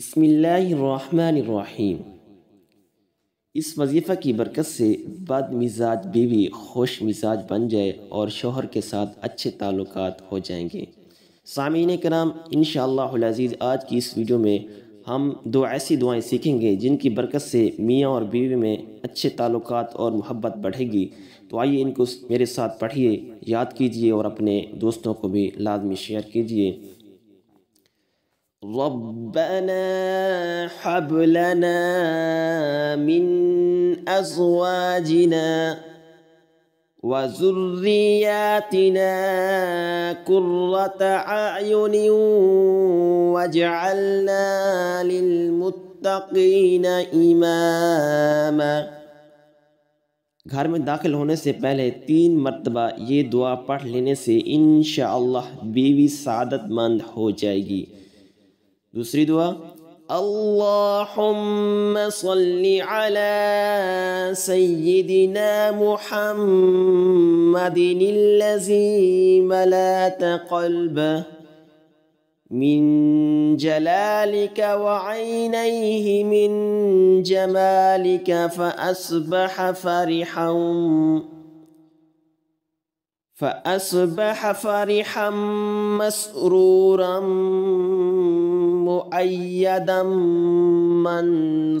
بسم اللہ الرحمن الرحیم اس وظیفہ کی برکت سے بد مزاج بیوی خوش مزاج بن جائے اور شوہر کے ساتھ اچھے تعلقات ہو جائیں گے سامعین کرام انشاءاللہ العزیز آج کی اس ویڈیو میں ہم دو ایسی دعائیں سیکھیں گے جن کی برکت سے میاں اور بیوی میں اچھے تعلقات اور محبت بڑھے گی تو آئیے ان کو میرے ساتھ پڑھیے یاد کیجئے اور اپنے دوستوں کو بھی لازمی شیئر کیجئے ربنا حب لنا من أزواجنا وزرياتنا كرة أعين واجعلنا للمتقين إماما گھر میں داخل ہونے سے پہلے تین مرتبہ یہ دعا پڑھ لینے سے انشاءاللہ بیوی سعادت مند ہو جائے گی يسردها اللهم صل على سيدنا محمد الذي ملأت قلبه من جلالك وعينيه من جمالك فأصبح فرحا مسرورا مؤيدا منصورا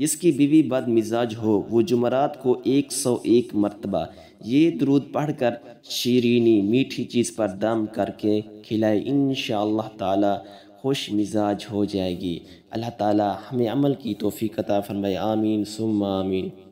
جس کی بیوی بد مزاج ہو وہ جمعرات کو ایک سو ایک مرتبہ یہ درود پڑھ کر شیرینی میٹھی چیز پر دم کر کے کھلائے انشاءاللہ تعالی خوش مزاج ہو جائے گی اللہ تعالی ہمیں عمل کی توفیق عطا فرمائے آمین سم آمین